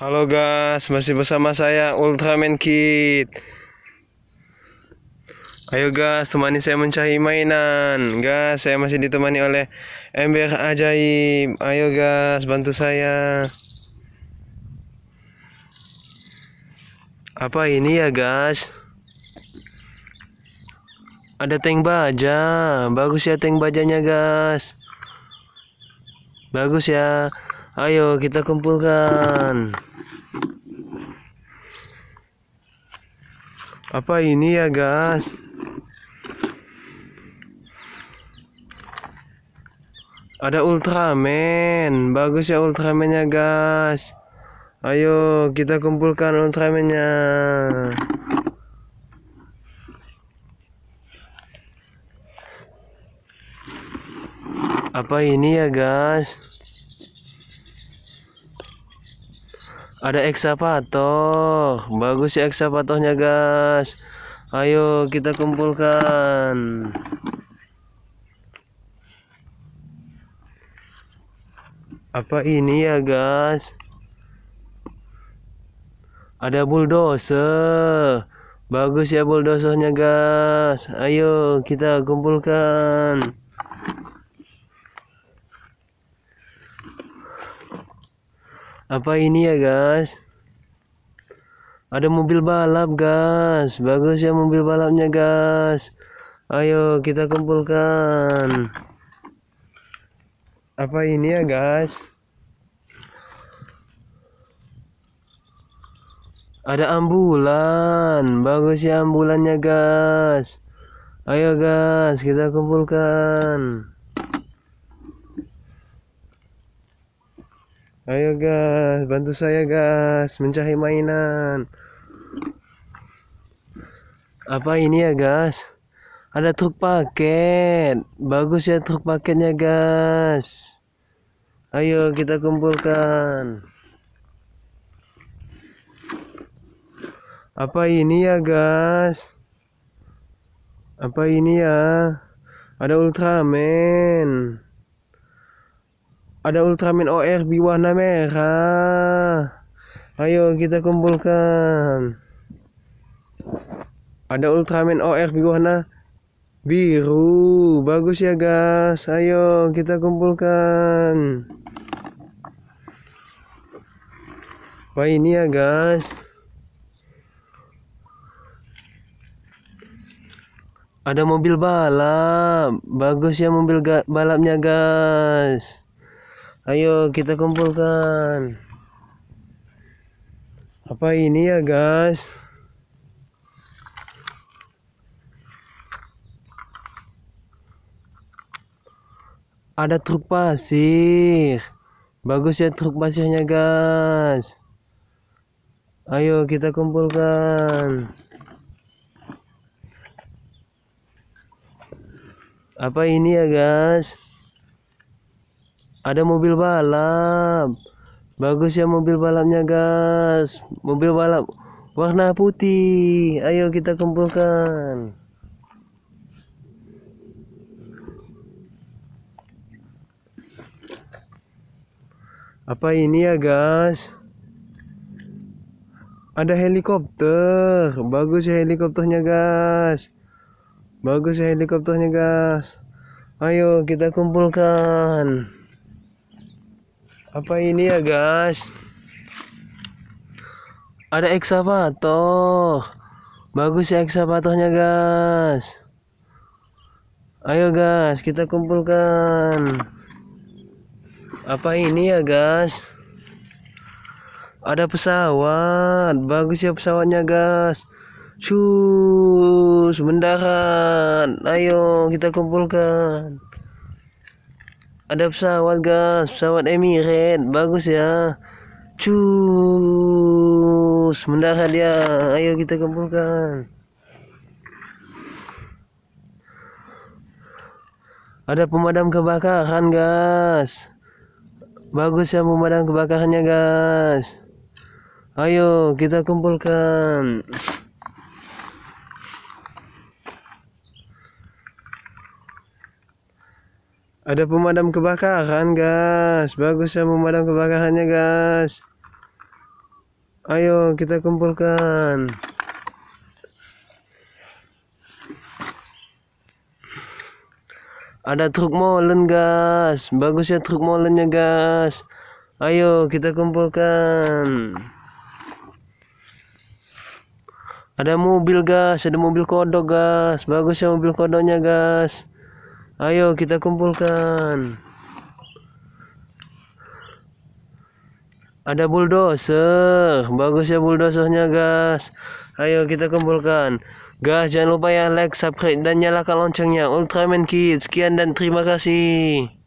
Halo guys, masih bersama saya Ultraman Kid. Ayo guys, temani saya mencari mainan. Guys, saya masih ditemani oleh ember ajaib. Ayo guys, bantu saya. Apa ini ya guys? Ada tank baja. Bagus ya tank bajanya guys. Bagus ya. Ayo kita kumpulkan. Apa ini ya guys? Ada Ultraman. Bagus ya ya guys. Ayo kita kumpulkan Ultramennya. Apa ini ya guys? Ada eksapatoh. Bagus ya eksapatohnya, guys. Ayo kita kumpulkan. Apa ini ya, guys? Ada bulldozer. Bagus ya bulldosernya, guys. Ayo kita kumpulkan. apa ini ya guys ada mobil balap guys bagus ya mobil balapnya guys ayo kita kumpulkan apa ini ya guys ada ambulan bagus ya ambulannya guys ayo guys kita kumpulkan ayo guys bantu saya guys mencari mainan apa ini ya guys ada truk paket bagus ya truk paketnya guys ayo kita kumpulkan apa ini ya guys apa ini ya ada Ultraman ada Ultraman OR di warna merah. Ayo kita kumpulkan. Ada Ultraman OR di warna biru. Bagus ya guys. Ayo kita kumpulkan. Wah ini ya guys. Ada mobil balap. Bagus ya mobil balapnya guys ayo kita kumpulkan apa ini ya guys ada truk pasir bagus ya truk pasirnya guys ayo kita kumpulkan apa ini ya guys ada mobil balap. Bagus ya mobil balapnya, guys. Mobil balap warna putih. Ayo kita kumpulkan. Apa ini ya, guys? Ada helikopter. Bagus ya helikopternya, guys. Bagus ya helikopternya, guys. Ayo kita kumpulkan apa ini ya guys ada eksapato bagus ya eksapatohnya guys ayo guys kita kumpulkan apa ini ya guys ada pesawat bagus ya pesawatnya guys cus mendarat ayo kita kumpulkan ada pesawat gas. pesawat Emirat, bagus ya cus mendarat ya. ayo kita kumpulkan ada pemadam kebakaran gas. bagus ya pemadam kebakarannya gas. ayo kita kumpulkan Ada pemadam kebakaran, guys. Bagus ya pemadam kebakarannya, guys. Ayo kita kumpulkan. Ada truk molen, guys. Bagus ya truk molennya, guys. Ayo kita kumpulkan. Ada mobil, guys. Ada mobil kodok, guys. Bagus ya mobil kodoknya, guys. Ayo kita kumpulkan. Ada bulldozer. Bagus ya bulldozernya, guys. Ayo kita kumpulkan. Guys, jangan lupa ya like, subscribe dan nyalakan loncengnya. Ultraman Kids. Sekian dan terima kasih.